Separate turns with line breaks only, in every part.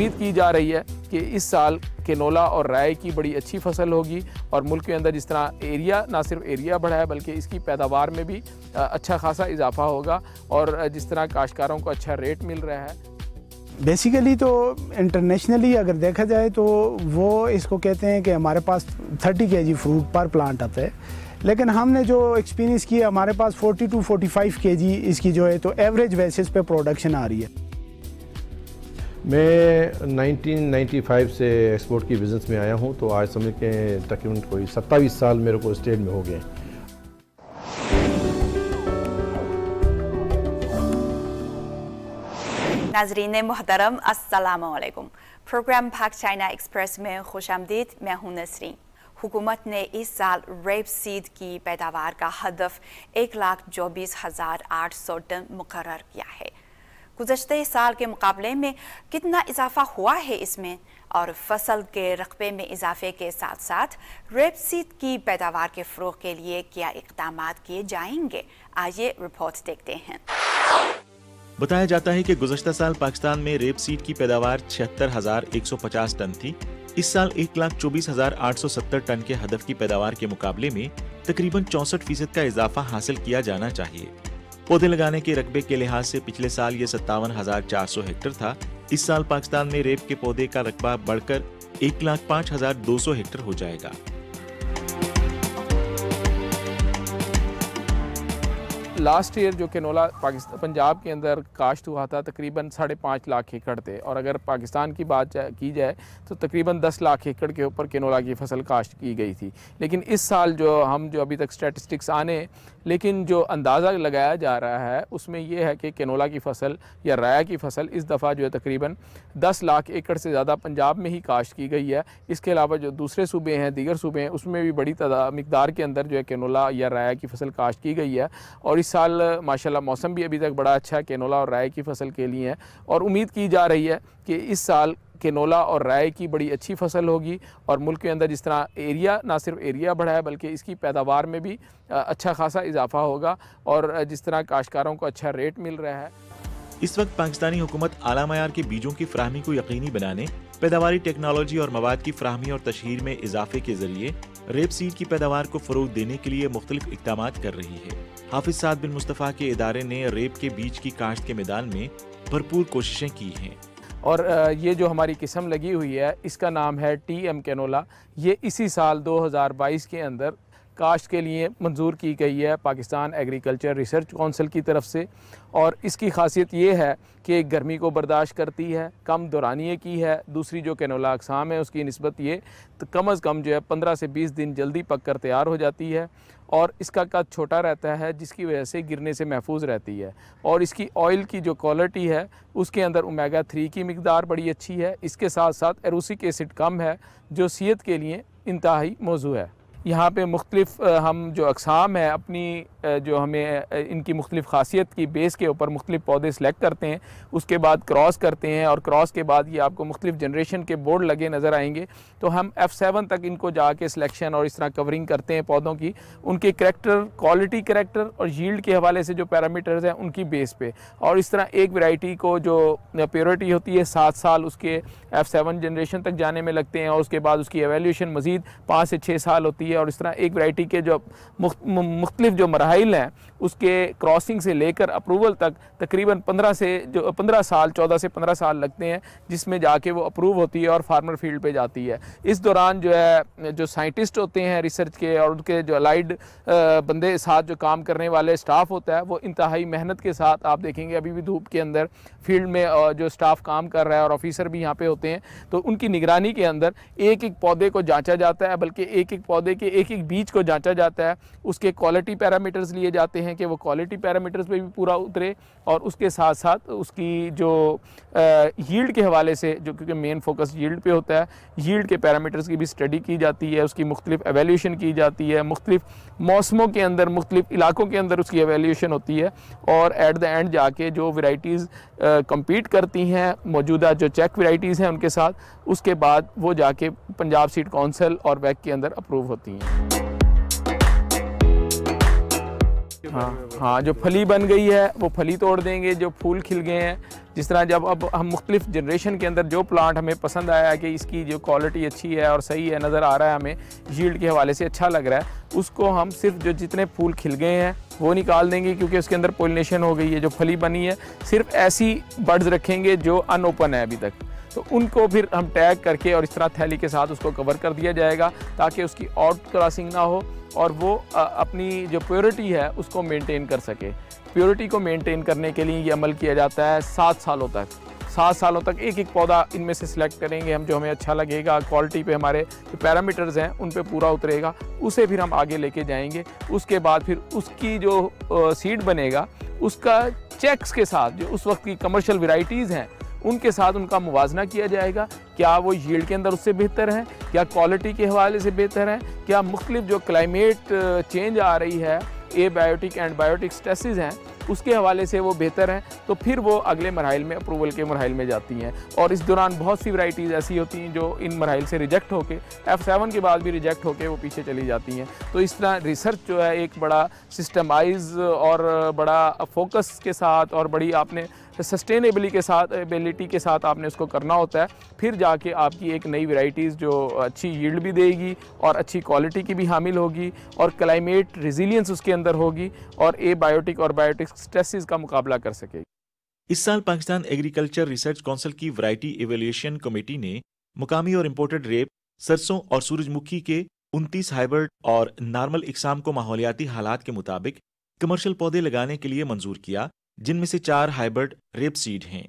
उम्मीद की जा रही है कि इस साल केनोला और राय की बड़ी अच्छी फसल होगी और मुल्क के अंदर जिस तरह एरिया ना सिर्फ एरिया बढ़ा है बल्कि इसकी पैदावार में भी अच्छा खासा इजाफा होगा और जिस तरह काश्तकारों को अच्छा रेट मिल रहा है
बेसिकली तो इंटरनेशनली अगर देखा जाए तो वो इसको कहते हैं कि हमारे पास 30 के जी फ्रूट पर प्लांट आता है लेकिन हमने जो एक्सपीरियंस किया हमारे पास 40 टू 45 के जी इसकी जो है तो एवरेज बेसिस पे प्रोडक्शन आ
रही है
मैं 1995 से एक्सपोर्ट की बिज़नेस में आया हूं तो आज समझ के तकरीबन कोई सत्ताईस साल मेरे को स्टेट में हो गए
नाजरीन मोहतरम असलकुम प्रोग्राम भाग चाइना एक्सप्रेस में खुश आमदीद मैं हूं नसरी हुकूमत ने इस साल रेप सीड की पैदावार का हदफ एक लाख चौबीस हज़ार आठ सौ टन मुकर किया है गुजशत साल के मुकाबले में कितना इजाफा हुआ है इसमें और फसल के रकबे में इजाफे के साथ साथ रेपसीड की पैदावार के फ़रोग के लिए क्या इकदाम किए जाएंगे आइए रिपोर्ट देखते हैं
बताया जाता है कि गुजशत साल पाकिस्तान में रेप सीट की पैदावार छिहत्तर हजार एक सौ पचास टन थी इस साल एक लाख चौबीस हजार आठ सौ सत्तर टन के हदफ की पैदावार के मुकाबले में तकरीबन चौसठ फीसद का इजाफा हासिल किया जाना चाहिए पौधे लगाने के रकबे के लिहाज से पिछले साल ये सत्तावन हजार चार सौ हेक्टर था इस साल पाकिस्तान में रेप के पौधे का रकबा बढ़कर एक लाख पाँच हजार दो सौ हेक्टर हो जाएगा
लास्ट ईयर जो कैनोला पाकिस्तान पंजाब के अंदर काश्त हुआ था तकरीबन साढ़े पाँच लाख एकड़ थे और अगर पाकिस्तान की बात की जाए तो तकरीबन दस लाख एकड़ के ऊपर कैनोला की फसल काश्त की गई थी लेकिन इस साल जो हम जो अभी तक स्टैटिस्टिक्स आने लेकिन जो अंदाज़ा लगाया जा रहा है उसमें यह है कि कैनोला की फसल या राया की फसल इस दफ़ा जो है तकरीबन दस लाख एकड़ से ज़्यादा पंजाब में ही काश्त की गई है इसके अलावा जो दूसरे सूबे हैं दीगर सूबे हैं उसमें भी बड़ी मकदार के अंदर जो है कैनोला या राया की फसल काश्त की गई है और इस साल माशाल्लाह मौसम भी अभी तक बड़ा अच्छा है केनोला और राय की फसल के लिए है और उम्मीद की जा रही है कि इस साल केनोला और राय की बड़ी अच्छी फसल होगी और मुल्क के अंदर जिस तरह एरिया ना सिर्फ एरिया बढ़ा है बल्कि इसकी पैदावार में भी अच्छा खासा इजाफा होगा और जिस तरह काश्तकारों को अच्छा रेट मिल रहा है
इस वक्त पाकिस्तानी हुकूमत आला मैार के बीजों की फ्राहमी को यकीनी बनाने पैदावार टेक्नोलॉजी और मवाद की फ्राहमी और तशहर में इजाफे के जरिए रेप सीड की पैदावार को फरोग देने के लिए मुख्तलिफ इकदाम कर रही है हाफिज साद बिन मुस्तफ़ा के इदारे ने रेप के बीज की काश्त के मैदान में भरपूर कोशिशें की हैं
और ये जो हमारी किस्म लगी हुई है इसका नाम है टी एम कैनोला ये इसी साल 2022 के अंदर काश्त के लिए मंजूर की गई है पाकिस्तान एग्रीकल्चर रिसर्च काउंसिल की तरफ से और इसकी खासियत ये है कि गर्मी को बर्दाश्त करती है कम दौरानिए की है दूसरी जो कैनोला अकसाम है उसकी नस्बत ये तो कम अज़ कम जो है पंद्रह से बीस दिन जल्दी पक कर तैयार हो जाती है और इसका कद छोटा रहता है जिसकी वजह से गिरने से महफूज रहती है और इसकी ऑयल की जो क्वालिटी है उसके अंदर उमेगा थ्री की मकदार बड़ी अच्छी है इसके साथ साथ एरूसिक एसिड कम है जो सेहत के लिए इंतहाई मौजू है यहाँ पे मुख्तलिफ हम जो अकसाम है अपनी जो हमें इनकी मुख्तलिफ खासियत की बेस के ऊपर मुख्तलिफ पौधे सेलेक्ट करते हैं उसके बाद क्रॉस करते हैं और क्रॉस के बाद ये आपको मुख्तलिफ जनरेशन के बोर्ड लगे नज़र आएंगे तो हम एफ़ सेवन तक इनको जाके सिलेक्शन और इस तरह कवरिंग करते हैं पौधों की उनके करेक्टर क्वालिटी करेक्टर और यील्ड के हवाले से जो पैरामीटर्स हैं उनकी बेस पे और इस तरह एक वेराइटी को जो प्योरिटी होती है सात साल उसके एफ़ सेवन जनरेशन तक जाने में लगते हैं और उसके बाद उसकी एवेल्यूशन मज़ीद पाँच से छः साल होती है चाहिए और इस तरह एक वैरायटी के जो मुख्तलिफ जो मरहल हैं उसके क्रॉसिंग से लेकर अप्रूवल तक तकरीबन पंद्रह से जो पंद्रह साल चौदह से पंद्रह साल लगते हैं जिसमें जाके वो अप्रूव होती है और फार्मर फील्ड पे जाती है इस दौरान जो है जो साइंटिस्ट होते हैं रिसर्च के और उनके जो अलाइड बंदे साथ जो काम करने वाले स्टाफ होता है वो इंतहाई मेहनत के साथ आप देखेंगे अभी भी धूप के अंदर फील्ड में जो स्टाफ काम कर रहा है और ऑफिसर भी यहाँ पे होते हैं तो उनकी निगरानी के अंदर एक एक पौधे को जांचा जाता है बल्कि एक एक पौधे कि एक एक बीज को जांचा जाता है उसके क्वालिटी पैरामीटर्स लिए जाते हैं कि वो क्वालिटी पैरामीटर्स पे भी पूरा उतरे और उसके साथ साथ उसकी जो यील्ड के हवाले से जो क्योंकि मेन फोकस यील्ड पे होता है यील्ड के पैरामीटर्स की भी स्टडी की जाती है उसकी मुख्तलिफ एवेल्यूशन की जाती है मुख्तलिफ मौसमों के अंदर मुख्तलिफ इलाकों के अंदर उसकी एवेल्यूशन होती है और एट द एंड जाके जो वराइटीज़ कम्पीट करती हैं मौजूदा जो चेक वराइटीज़ हैं उनके साथ उसके बाद वो जाके पंजाब सीट काउंसिल और वैक के अंदर अप्रूव होती है होती हैं हाँ हाँ जो हाँ। फली बन गई है वो फली तोड़ देंगे जो फूल खिल गए हैं जिस तरह जब अब हम मुख्तलिफ जनरेशन के अंदर जो प्लांट हमें पसंद आया कि इसकी जो क्वालिटी अच्छी है और सही है नज़र आ रहा है हमें यील्ड के हवाले से अच्छा लग रहा है उसको हम सिर्फ जो जितने फूल खिल गए हैं वो निकाल देंगे क्योंकि उसके अंदर पोलिनेशन हो गई है जो फली बनी है सिर्फ ऐसी बर्ड्स रखेंगे जो अनओपन है अभी तक तो उनको फिर हम टैग करके और इस तरह थैली के साथ उसको कवर कर दिया जाएगा ताकि उसकी आउट क्रॉसिंग ना हो और वो अपनी जो प्योरिटी है उसको मेंटेन कर सके प्योरिटी को मेंटेन करने के लिए ये अमल किया जाता है सात सालों तक सात सालों तक एक एक पौधा इनमें से सिलेक्ट करेंगे हम जो हमें अच्छा लगेगा क्वालिटी पे हमारे जो पैरामीटर्स हैं उन पे पूरा उतरेगा उसे फिर हम आगे लेके जाएंगे उसके बाद फिर उसकी जो सीड बनेगा उसका चेक्स के साथ जो उस वक्त की कमर्शियल वेराइटीज़ हैं उनके साथ उनका मुवजना किया जाएगा क्या वो यील्ड के अंदर उससे बेहतर हैं क्या क्वालिटी के हवाले से बेहतर हैं क्या मुख्तु जो क्लाइमेट चेंज आ रही है abiotic and biotic stresses हैं उसके हवाले से वो बेहतर हैं तो फिर वो अगले मरहल में अप्रूवल के मरहल में जाती हैं और इस दौरान बहुत सी वराइटीज़ ऐसी होती हैं जो इन मरहल से रिजेक्ट होकर एफ़ सेवन के बाद भी रिजेक्ट होकर वो पीछे चली जाती हैं तो इस तरह रिसर्च जो है एक बड़ा सिस्टमाइज और बड़ा फोकस के साथ और बड़ी आपने सस्टेनेबली तो के साथ एबिलिटी के साथ आपने उसको करना होता है फिर जाके आपकी एक नई वेराइटीज़ जो अच्छी यील्ड भी देगी और अच्छी क्वालिटी की भी हामिल होगी और क्लाइमेट रिजिलियंस उसके अंदर
होगी और ए बायोटिक और बायोटिक स्ट्रेसिस का मुकाबला कर सकेगी इस साल पाकिस्तान एग्रीकल्चर रिसर्च काउंसिल की वैरायटी एवेल्यूशन कमेटी ने मुकामी और इम्पोर्टेड रेप सरसों और सूरजमुखी के उनतीस हाइब्रिड और नॉर्मल इकसाम को माहौलियाती हालात के मुताबिक कमर्शियल पौधे लगाने के लिए मंजूर किया जिनमें से चार हाइब्रिड रेप सीड हैं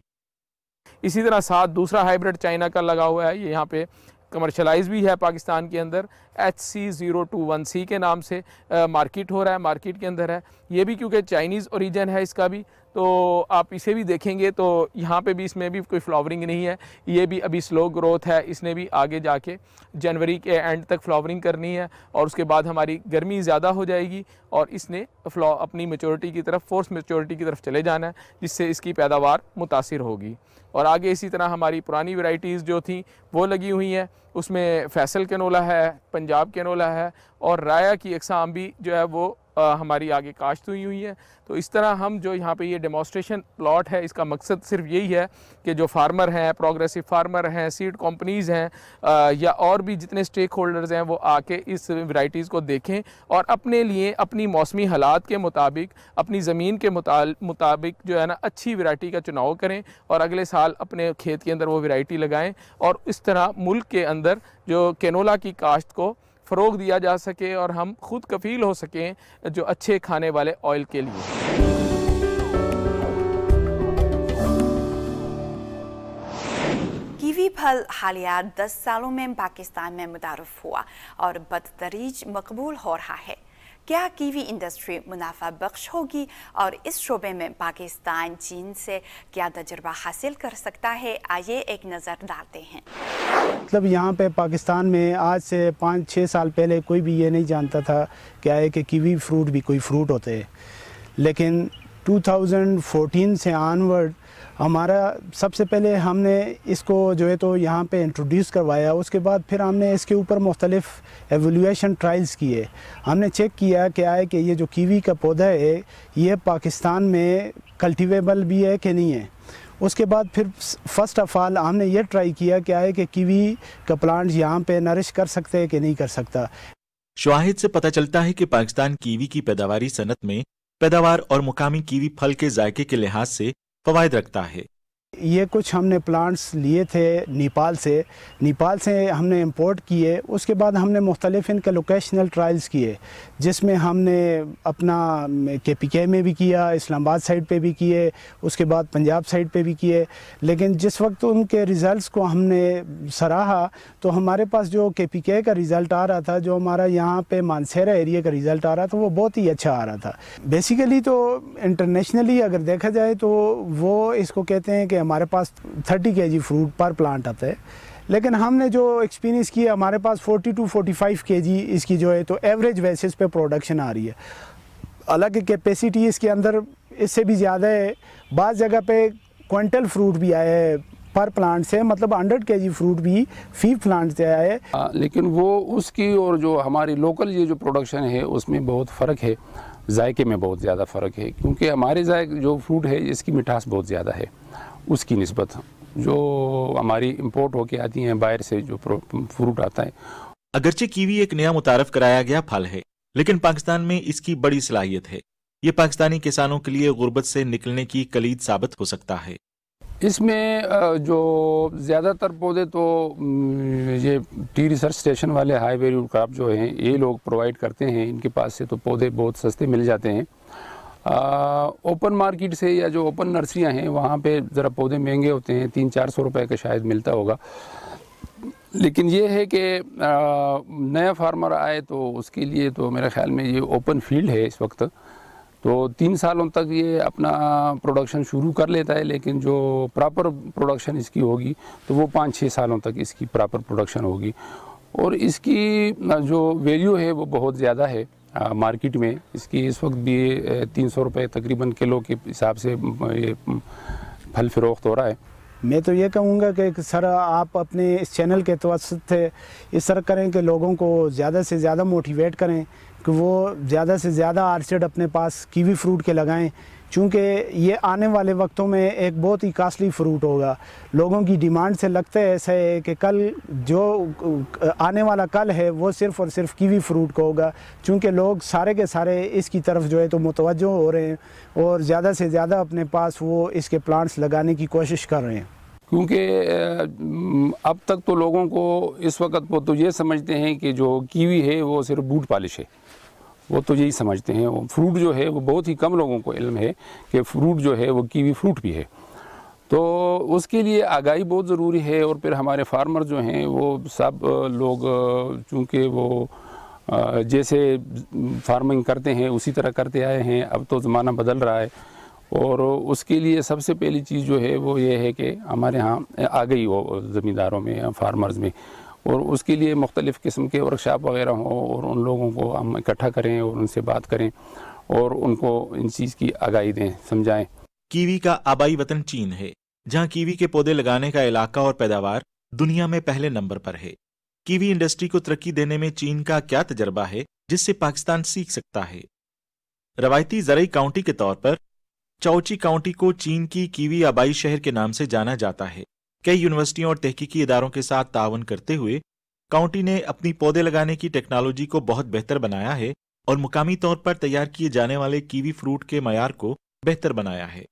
इसी तरह साथ दूसरा हाइब्रिड चाइना का लगा हुआ है ये यहाँ पे कमर्शलाइज भी
है पाकिस्तान के अंदर H C zero two one C के नाम से मार्केट हो रहा है मार्केट के अंदर है ये भी क्योंकि चाइनीज़ ओरिजन है इसका भी तो आप इसे भी देखेंगे तो यहाँ पे भी इसमें भी कोई फ्लावरिंग नहीं है ये भी अभी स्लो ग्रोथ है इसने भी आगे जाके जनवरी के एंड तक फ्लावरिंग करनी है और उसके बाद हमारी गर्मी ज़्यादा हो जाएगी और इसने अपनी मेचोरिटी की तरफ फोर्स मेचोरिटी की तरफ चले जाना है जिससे इसकी पैदावार मुतासर होगी और आगे इसी तरह हमारी पुरानी वराइटीज़ जो थी वो लगी हुई हैं उसमें फैसल कैनोला है पंजाब कैनोला है और राया की अकसाम भी जो है वो हमारी आगे काश्त हुई हुई है तो इस तरह हम जो यहाँ पे ये डेमोस्ट्रेशन प्लॉट है इसका मकसद सिर्फ यही है कि जो फार्मर हैं प्रोग्रेसिव फार्मर हैं सीड कंपनीज़ हैं या और भी जितने स्टेक होल्डर्स हैं वो आके इस वैराइटीज़ को देखें और अपने लिए अपनी मौसमी हालात के मुताबिक अपनी ज़मीन के मुताबिक जो है ना अच्छी वरायटी का चुनाव करें और अगले साल अपने खेत के अंदर वो वरायटी लगाएँ और इस तरह मुल्क के अंदर जो कैनोला की काश्त को फ़रोग दिया जा सके और हम खुद कफ़ील हो सकें जो अच्छे खाने वाले ऑयल के लिए
कीवी फल हालिया दस सालों में पाकिस्तान में मुतारफ हुआ और बदतरीज मकबूल हो रहा है क्या कीवी इंडस्ट्री मुनाफा बख्श होगी और इस शोबे में पाकिस्तान चीन से क्या तजर्बा हासिल कर सकता है आइए एक नज़र डालते हैं
मतलब यहाँ पे पाकिस्तान में आज से पाँच छः साल पहले कोई भी ये नहीं जानता था क्या है कि कीवी फ्रूट भी कोई फ्रूट होते हैं लेकिन 2014 से आनवर्ड हमारा सबसे पहले हमने इसको जो है तो यहाँ पे इंट्रोड्यूस करवाया उसके बाद फिर हमने इसके ऊपर मुख्तलिफ एवोल्यूशन ट्रायल्स किए हमने चेक किया क्या है कि ये जो कीवी का पौधा है ये पाकिस्तान में कल्टिवेबल भी है कि नहीं है उसके बाद फिर फर्स्ट ऑफ़ ऑल हमने ये ट्राई किया क्या है कि कीवी का प्लांट यहाँ पे नरिश कर सकते हैं कि नहीं कर सकता
शवाहिद से पता चलता है कि पाकिस्तान कीवी की पैदावारी सनत में पैदावार और मुकामी कीवी फल के जायके के लिहाज से फवायद रखता है
ये कुछ हमने प्लांट्स लिए थे नेपाल से नेपाल से हमने इंपोर्ट किए उसके बाद हमने मुख्तलिफ इनके लोकेशनल ट्रायल्स किए जिसमें हमने अपना के पी के में भी किया इस्लामाबाद साइड पे भी किए उसके बाद पंजाब साइड पे भी किए लेकिन जिस वक्त उनके रिज़ल्ट को हमने सराहा तो हमारे पास जो के पी के का रिज़ल्ट आ रहा था जो हमारा यहाँ पर मानसेरा एरिया का रिज़ल्ट आ रहा था वो बहुत ही अच्छा आ रहा था बेसिकली तो इंटरनेशनली अगर देखा जाए तो वो इसको कहते हैं कि हमारे पास 30 के जी फ्रूट पर प्लांट आता है लेकिन हमने जो एक्सपीरियंस किया हमारे पास 40 टू 45 के इसकी जो है तो एवरेज बेसिस पे प्रोडक्शन आ रही है अलग कैपेसिटी इसके अंदर इससे भी ज़्यादा है बाद जगह पे क्विंटल फ्रूट भी आया है पर प्लांट से मतलब हंड्रेड के जी फ्रूट भी फी प्लांट से आया है
आ, लेकिन वो उसकी और जो हमारी लोकल ये जो प्रोडक्शन है उसमें बहुत फ़र्क है जायके में बहुत ज़्यादा फ़र्क है क्योंकि हमारे जायके जो फ्रूट है इसकी मिठास बहुत ज़्यादा है उसकी नस्बत
जो हमारी इम्पोर्ट होके आती हैं बाहर से जो फ्रूट आता है अगरचे कीवी एक नया मुतारफ कराया गया फल है लेकिन पाकिस्तान में इसकी बड़ी सलाहियत है ये पाकिस्तानी किसानों के लिए गुर्बत से निकलने की कलीद साबित हो सकता है
इसमें जो ज़्यादातर पौधे तो ये टी रिसर्च स्टेशन वाले हाई वेल्यू क्रॉप जो हैं ये लोग प्रोवाइड करते हैं इनके पास से तो पौधे बहुत सस्ते मिल जाते हैं ओपन मार्केट से या जो ओपन नर्सरियाँ हैं वहाँ पे ज़रा पौधे महंगे होते हैं तीन चार सौ रुपये का शायद मिलता होगा लेकिन ये है कि नया फार्मर आए तो उसके लिए तो मेरे ख्याल में ये ओपन फील्ड है इस वक्त तो तीन सालों तक ये अपना प्रोडक्शन शुरू कर लेता है लेकिन जो प्रॉपर प्रोडक्शन इसकी होगी तो वो पाँच छः सालों तक इसकी प्रॉपर प्रोडक्शन होगी और इसकी जो वैल्यू है वो बहुत ज़्यादा है मार्केट में इसकी इस वक्त भी तीन सौ रुपये तकरीबन किलो के हिसाब से ये फल फरोख्त हो रहा है
मैं तो ये कहूँगा कि सर आप अपने इस चैनल के तवसत से इस सर करें कि लोगों को ज़्यादा से ज़्यादा मोटिवेट करें कि वो ज़्यादा से ज़्यादा आर्चड अपने पास कीवी फ्रूट के लगाएं चूँकि ये आने वाले वक्तों में एक बहुत ही कास्टली फ्रूट होगा लोगों की डिमांड से लगता है ऐसा है कि कल जो आने वाला कल है वो सिर्फ और सिर्फ कीवी फ्रूट को होगा चूँकि लोग सारे के सारे इसकी तरफ जो है तो मुतवजो हो रहे हैं और ज़्यादा से ज़्यादा अपने पास वो इसके प्लांट्स लगाने की कोशिश
कर रहे हैं क्योंकि अब तक तो लोगों को इस वक्त वो तो ये समझते हैं कि जो कीवी है वो सिर्फ बूट पॉलिश है वो तो यही समझते हैं फ्रूट जो है वो बहुत ही कम लोगों को इल्म है कि फ्रूट जो है वो कीवी फ्रूट भी है तो उसके लिए आगाही बहुत ज़रूरी है और फिर हमारे फार्मर जो हैं वो सब लोग चूँकि वो जैसे फार्मिंग करते हैं उसी तरह करते आए हैं अब तो ज़माना बदल रहा है और उसके लिए सबसे पहली चीज़ जो है वो ये है कि हमारे यहाँ आ गई हो ज़मींदारों में फार्मर्स में और उसके लिए मुख्तलिफ़ किस्म के वर्कशॉप वगैरह हों और उन लोगों को हम इकट्ठा करें और उनसे बात करें
और उनको इन चीज़ की आगाही दें समझाएं कीवी का आबाई वतन चीन है जहां कीवी के पौधे लगाने का इलाका और पैदावार दुनिया में पहले नंबर पर है कीवी इंडस्ट्री को तरक्की देने में चीन का क्या तजर्बा है जिससे पाकिस्तान सीख सकता है रवायती जरई काउंटी के तौर पर चौची काउंटी को चीन की कीवी आबाई शहर के नाम से जाना जाता है कई यूनिवर्सिटियों और तहकीकी इदारों के साथ तावन करते हुए काउंटी ने अपनी पौधे लगाने की टेक्नोलॉजी को बहुत बेहतर बनाया है और मुकामी तौर पर तैयार किए जाने वाले कीवी फ्रूट के मैार को बेहतर बनाया है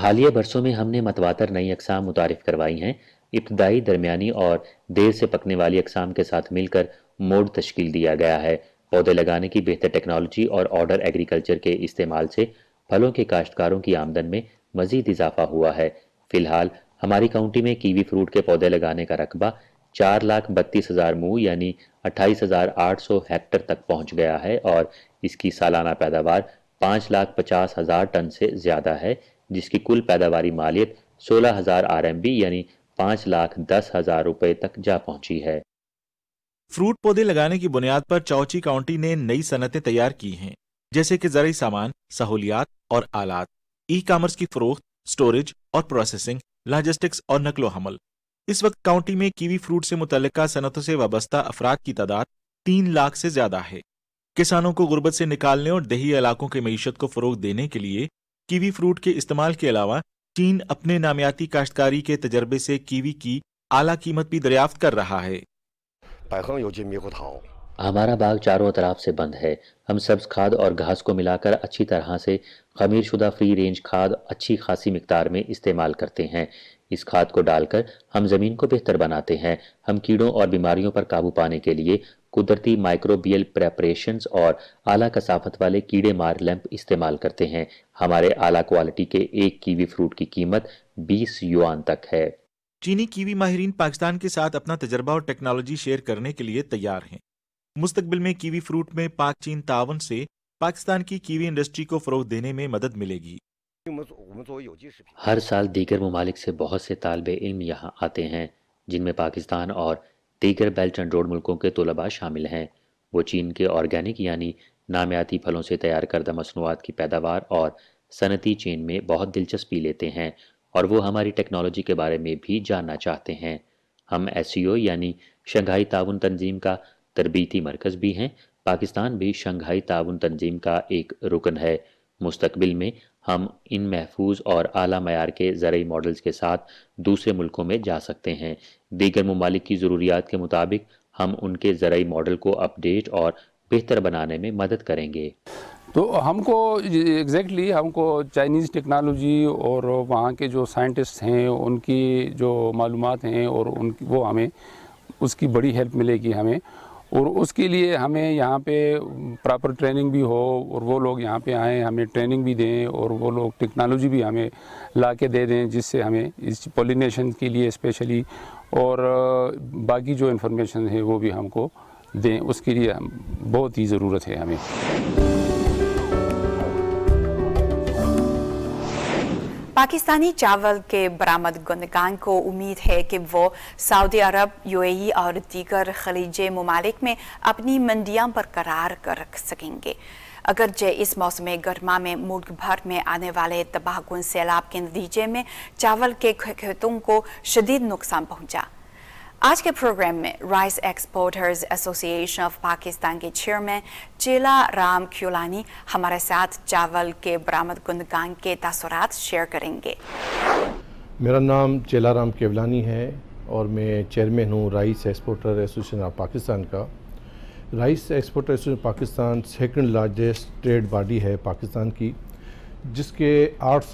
हालिया बरसों में हमने मतवातर नई अकसाम मुतारफ करवाई हैं इब्तदाई दरमियानी और देर से पकने वाली अकसाम के साथ मिलकर मोड तश्कील दिया गया है पौधे लगाने की बेहतर टेक्नोलॉजी और ऑर्डर एग्रीकल्चर के इस्तेमाल से फलों के काश्तकारों की आमदन में मजीद इजाफा हुआ है फिलहाल हमारी काउंटी में कीवी फ्रूट के पौधे लगाने का रकबा चार लाख बत्तीस हज़ार मुँह यानी अट्ठाईस हज़ार आठ सौ हेक्टर तक पहुँच गया है और इसकी सालाना पैदावार पाँच लाख पचास हज़ार टन से ज़्यादा है जिसकी कुल पैदावारी मालियत सोलह हज़ार आर एम बी यानी पाँच लाख दस हज़ार रुपये तक जा पहुँची है
फ्रूट पौधे लगाने की बुनियाद पर चौची काउंटी ने नई सनतें तैयार की हैं जैसे कि जरिए सामान सहूलियात और आलात ई कामर्स की फरोख्त स्टोरेज और प्रोसेसिंग लॉजिस्टिक्स और नकलो हमल इस वक्त काउंटी में कीवी फ्रूट से मुतलका सनतों से वाबस्ता अफराद की तादाद तीन लाख से ज्यादा है किसानों को गुर्बत से निकालने और दही इलाकों के मीशत को फरोग देने के लिए कीवी फ्रूट के इस्तेमाल के अलावा चीन अपने नामियाती काश्तकारी के तजर्बे से कीवी की आला कीमत भी दरियाफ्त कर रहा है
हमारा बाग चारों तरफ से बंद है हम सब्ज खाद और घास को मिलाकर अच्छी तरह से खमीरशुदा फ्री रेंज खाद अच्छी खासी मकदार में इस्तेमाल करते हैं इस खाद को डालकर हम ज़मीन को बेहतर बनाते हैं हम कीड़ों और बीमारियों पर काबू पाने के लिए कुदरती माइक्रोबियल प्रेपरेशंस और आला कसाफत वाले कीड़े मार लैंप इस्तेमाल करते हैं हमारे आला क्वालिटी के एक कीवी फ्रूट की कीमत 20 युआन तक है
चीनी कीवी माहरीन पाकिस्तान के साथ अपना तजर्बा और टेक्नोलॉजी शेयर करने के लिए तैयार हैं मुस्तबिल में कीवी फ्रूट में पाक चीन तावन से पाकिस्तान की कीवी इंडस्ट्री को फरोग देने में मदद मिलेगी
हर साल दीगर ममालिक से बहुत से तालब इल्म यहाँ आते हैं जिनमें पाकिस्तान और दीगर बेल्ट एंड रोड मुल्कों के तलबा शामिल हैं वो चीन के ऑर्गेनिक यानी नामियाती फलों से तैयार करदा मसनूआत की पैदावार और सनती चीन में बहुत दिलचस्पी लेते हैं और वो हमारी टेक्नोलॉजी के बारे में भी जानना चाहते हैं हम एस यानी शंघाई ताउन तंजीम का तरबीती मरकज़ भी हैं पाकिस्तान भी शंघाई ताउन तंजीम का एक रुकन है मुस्तबिल में हम इन महफूज और अली मैार के ज़रूरी मॉडल्स के साथ दूसरे मुल्कों में जा सकते हैं दीगर ममालिक की ज़रूरियात के मुताबिक हम उनके ज़रूरी मॉडल को अपडेट और बेहतर बनाने में मदद करेंगे तो हमको एग्जैक्टली हमको चाइनीज़ टेक्नोलॉजी
और वहाँ के जो साइंटिस्ट हैं उनकी जो मालूम हैं और उन वो हमें उसकी बड़ी हेल्प मिलेगी हमें और उसके लिए हमें यहाँ पे प्रॉपर ट्रेनिंग भी हो और वो लोग यहाँ पे आएँ हमें ट्रेनिंग भी दें और वो लोग टेक्नोलॉजी भी हमें ला के दे दें जिससे हमें इस पोलिनेशन के लिए स्पेशली और बाकी जो इन्फॉर्मेशन है वो भी हमको दें उसके लिए हम बहुत ही ज़रूरत है हमें
पाकिस्तानी चावल के बरामद गंदगान को उम्मीद है कि वो सऊदी अरब यूएई और दीगर खलीज ममालिक में अपनी मंडियां बरकरार कर रख सकेंगे अगरचे इस मौसम गर्मा में मुल्क भर में आने वाले तबाहकुन सैलाब के नतीजे में चावल के खेतों को शदीद नुकसान पहुंचा आज के प्रोग्राम में rice exporters association of Pakistan के चेयरमैन चेला राम क्यूलानी हमारे साथ चावल के बरामद गुंदगान के तसरात शेयर करेंगे
मेरा नाम चेला राम केवलानी है और मैं चेयरमैन हूँ rice exporter association of Pakistan का rice exporter association Pakistan second largest trade body है पाकिस्तान की जिसके आठ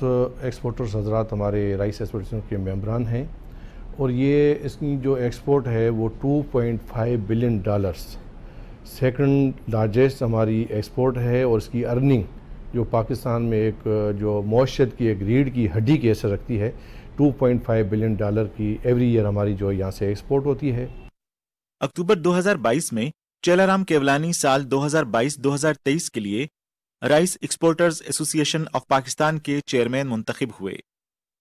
एक्सपोर्टर्स हजरात हमारे राइस एक्सपोर्टेशन के मेम्बरान हैं और ये इसकी जो एक्सपोर्ट है वो 2.5 बिलियन डॉलर्स सेकंड लार्जेस्ट हमारी एक्सपोर्ट है और इसकी अर्निंग जो पाकिस्तान में एक जो मौशत की एक रीढ़ की हड्डी की असर रखती है 2.5 बिलियन डॉलर की एवरी ईयर हमारी जो यहाँ से एक्सपोर्ट होती
है अक्टूबर 2022 में चेलाराम केवलानी साल 2022-2023 के लिए rice exporters association of Pakistan के चेयरमैन मुंतखब हुए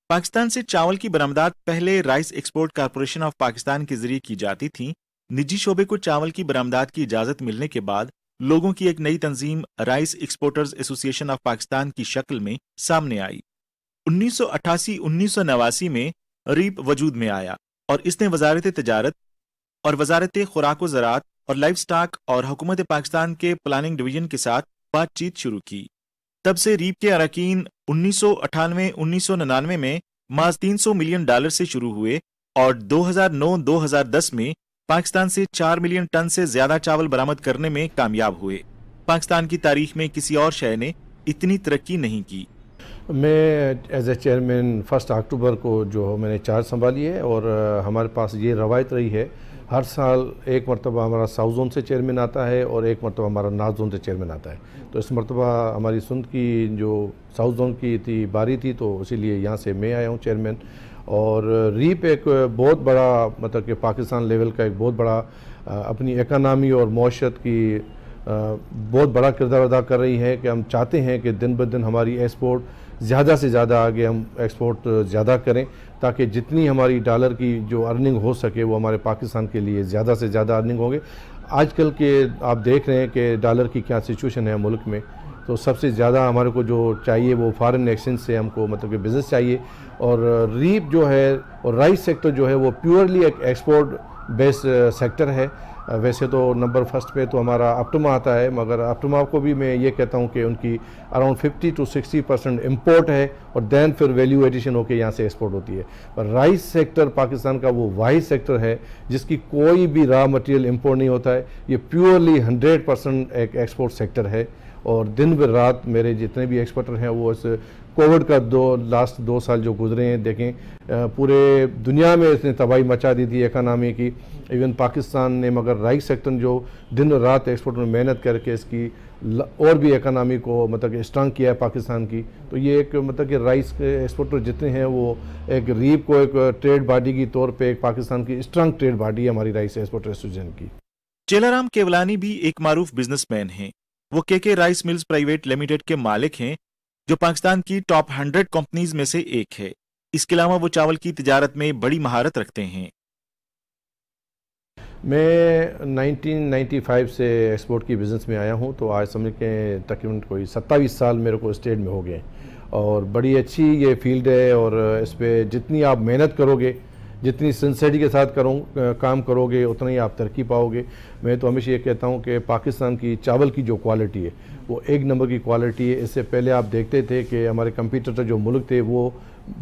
पाकिस्तान से चावल की बरामदात पहले rice export corporation of Pakistan के जरिए की जाती थी निजी शोबे को चावल की बरामदात की इजाजत मिलने के बाद लोगों की एक नई तंजीम rice exporters association of Pakistan की शक्ल में सामने आई सौ 1989 में रीप वजूद में आया और इसने वजारत तजारत और वजारत खुराक ज़रात और लाइफ स्टाक और हुकूमत पाकिस्तान के प्लानिंग डिवीजन के साथ बातचीत शुरू की तब से रीप के अरकान उन्नीस 1999 में माज 300 मिलियन डॉलर से शुरू हुए और 2009-2010 में पाकिस्तान से 4 मिलियन टन से ज्यादा चावल बरामद करने में कामयाब हुए पाकिस्तान की तारीख में किसी और शहर ने इतनी तरक्की नहीं की
मैं as a chairman first October को जो मैंने चार्ज संभाली है और हमारे पास ये रवायत रही है हर साल एक मरतबा हमारा साउथ जोन से चेयरमैन आता है और एक मरतबा हमारा नॉर्थ जोन से चेयरमैन आता है तो इस मरतबा हमारी सुंद की जो साउथ जोन की थी बारी थी तो इसीलिए यहाँ से मैं आया हूँ चेयरमैन और रीप एक बहुत बड़ा मतलब कि पाकिस्तान लेवल का एक बहुत बड़ा अपनी एकानमी और मौशत की बहुत बड़ा किरदार अदा कर रही है कि हम चाहते हैं कि दिन ब दिन हमारी एक्सपोर्ट ज़्यादा से ज़्यादा आगे हम एक्सपोर्ट ज़्यादा करें ताकि जितनी हमारी डॉलर की जो अर्निंग हो सके वो हमारे पाकिस्तान के लिए ज़्यादा से ज़्यादा अर्निंग होंगे आजकल के आप देख रहे हैं कि डॉलर की क्या सिचुएशन है मुल्क में तो सबसे ज़्यादा हमारे को जो चाहिए वो फॉरेन एक्सचेंज से हमको मतलब कि बिज़नेस चाहिए और रीप जो है और राइस सेक्टर जो है वो प्योरली एक एक्सपोर्ट बेस्ड सेक्टर है वैसे तो नंबर फर्स्ट पे तो हमारा अपटमा आता है मगर अपटमा को भी मैं ये कहता हूँ कि उनकी अराउंड 50 टू 60 परसेंट इम्पोर्ट है और दैन फिर वैल्यू एडिशन होकर यहाँ से एक्सपोर्ट होती है पर राइस सेक्टर पाकिस्तान का वो वाइस सेक्टर है जिसकी कोई भी रॉ मटेरियल इम्पोर्ट नहीं होता है ये प्योरली हंड्रेड परसेंट एक एक्सपोर्ट सेक्टर है और दिन ब रात मेरे जितने भी एक्सपर्ट हैं वो इस कोविड का दो लास्ट दो साल जो गुजरे हैं देखें पूरे दुनिया में इसने तबाही मचा दी थी इकानामी की इवन पाकिस्तान ने मगर राइस सेक्टर जो दिन रात एक्सपोर्ट में मेहनत करके इसकी और भी इकानामी को मतलब स्ट्रांग किया है पाकिस्तान की तो ये एक मतलब कि राइस के एक्सपोर्टर जितने हैं वो एक रीप को एक ट्रेड बॉडी की तौर पे एक पाकिस्तान की स्ट्रांग ट्रेड बॉडी
है हमारी राइस एक्सपोर्टर एसोसिएशन की चेलाराम केवलानी भी एक मारूफ बिजनेसमैन हैं वो के के राइस मिल्स प्राइवेट लिमिटेड के मालिक हैं जो पाकिस्तान की टॉप हंड्रेड कंपनीज में से एक है इसके अलावा वो चावल की तजारत में बड़ी महारत रखते हैं
मैं 1995 से एक्सपोर्ट की बिज़नेस में आया हूं तो आज समझ के तकरीबन कोई सत्ताईस साल मेरे को स्टेट में हो गए और बड़ी अच्छी ये फील्ड है और इस पर जितनी आप मेहनत करोगे जितनी सिंसेटी के साथ करो काम करोगे उतना ही आप तरक्की पाओगे मैं तो हमेशा ये कहता हूँ कि पाकिस्तान की चावल की जो क्वालिटी है वो एक नंबर की क्वालिटी है इससे पहले आप देखते थे कि हमारे कंप्यूटर जो मुल्क थे वो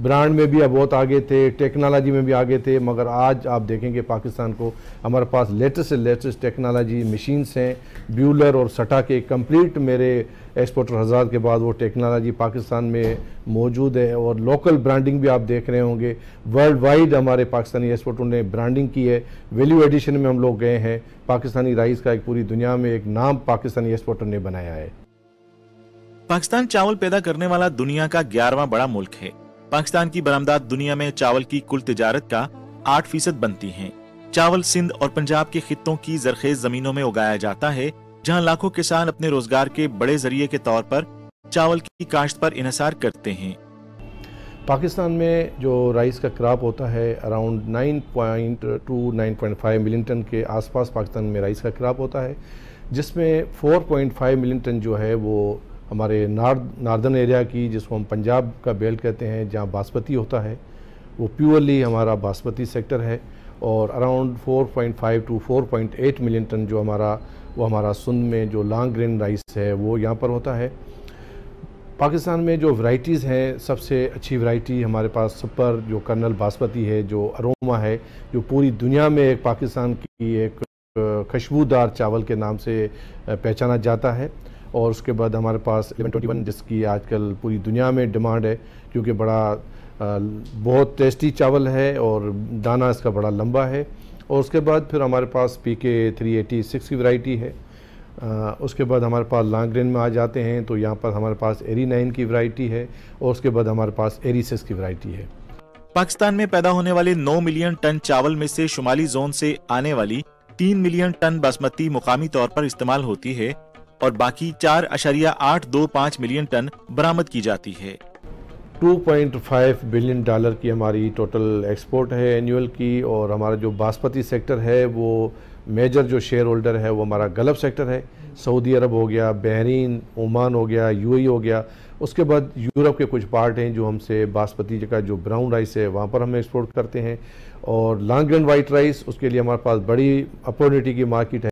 ब्रांड में भी अब बहुत आगे थे टेक्नोलॉजी में भी आगे थे मगर आज आप देखेंगे पाकिस्तान को हमारे पास लेटेस्ट से लेटेस्ट टेक्नोलॉजी मशीन्स हैं ब्यूलर और सटा के कम्प्लीट मेरे एक्सपोर्टर हज़ार के बाद वो टेक्नोलॉजी पाकिस्तान में मौजूद है और लोकल ब्रांडिंग भी आप देख रहे होंगे वर्ल्ड वाइड हमारे पाकिस्तानी एक्सपोर्टर ने ब्रांडिंग की है वैल्यू एडिशन में हम लोग गए हैं पाकिस्तानी राइस का एक पूरी दुनिया में एक नाम पाकिस्तानी एक्सपोर्टर ने बनाया है
पाकिस्तान चावल पैदा करने वाला दुनिया का ग्यारहवा बड़ा मुल्क है पाकिस्तान की बरामदात दुनिया में चावल की कुल तजारत का आठ फीसद बनती है चावल सिंध और पंजाब के खितों की जरखेज जमीनों में उगाया जाता है जहां लाखों किसान अपने रोजगार के बड़े जरिए के तौर पर चावल की काश्त पर इसार करते हैं
पाकिस्तान में जो राइस का क्रॉप होता है अराउंड 9.2 9.5 मिलियन टन के आसपास पाकिस्तान में राइस का क्रॉप होता है जिसमें 4.5 मिलियन टन जो है वो हमारे नार्द नार्दर्न एरिया की जिसको हम पंजाब का बेल्ट कहते हैं जहाँ बासमती होता है वो प्योरली हमारा बासमती सेक्टर है और अराउंड 4.5 टू 4.8 मिलियन टन जो हमारा वो हमारा सुंद में जो लॉन्ग ग्रेन राइस है वो यहाँ पर होता है पाकिस्तान में जो वैरायटीज़ हैं सबसे अच्छी वैरायटी हमारे पास सुपर जो कर्नल बासमती है जो अरोमा है जो पूरी दुनिया में एक पाकिस्तान की एक खुशबूदार चावल के नाम से पहचाना जाता है और उसके बाद हमारे पास एलेवन ट्वेंटी वन जिसकी आजकल पूरी दुनिया में डिमांड है क्योंकि बड़ा बहुत टेस्टी चावल है और दाना इसका बड़ा लंबा है और उसके बाद फिर हमारे पास P K three eighty six की वैरायटी है आ, उसके बाद हमारे पास लॉन्ग रेन में आ जाते हैं तो यहाँ पर हमारे पास एरी नाइन की वैरायटी है और उसके बाद हमारे पास एरी सिक्स की वैरायटी है
पाकिस्तान में पैदा होने वाले 9 मिलियन टन चावल में से शुमाली जोन से आने वाली 3 मिलियन टन बासमती मुकामी तौर पर इस्तेमाल होती है और बाकी चार अशारिया आठ दो पाँच मिलियन टन बरामद की जाती है
2.5 बिलियन डॉलर की हमारी टोटल एक्सपोर्ट है एनुअल की और हमारा जो बासमती सेक्टर है वो मेजर जो शेयर होल्डर है वो हमारा गलफ सेक्टर है सऊदी अरब हो गया बहरीन ओमान हो गया यूएई e हो गया उसके बाद यूरोप के कुछ पार्ट हैं जो हमसे बासमती का जो ब्राउन राइस है वहाँ पर हम एक्सपोर्ट करते हैं और लॉन्ग एंड वाइट राइस उसके लिए हमारे पास बड़ी अपॉर्चुनिटी की मार्केट है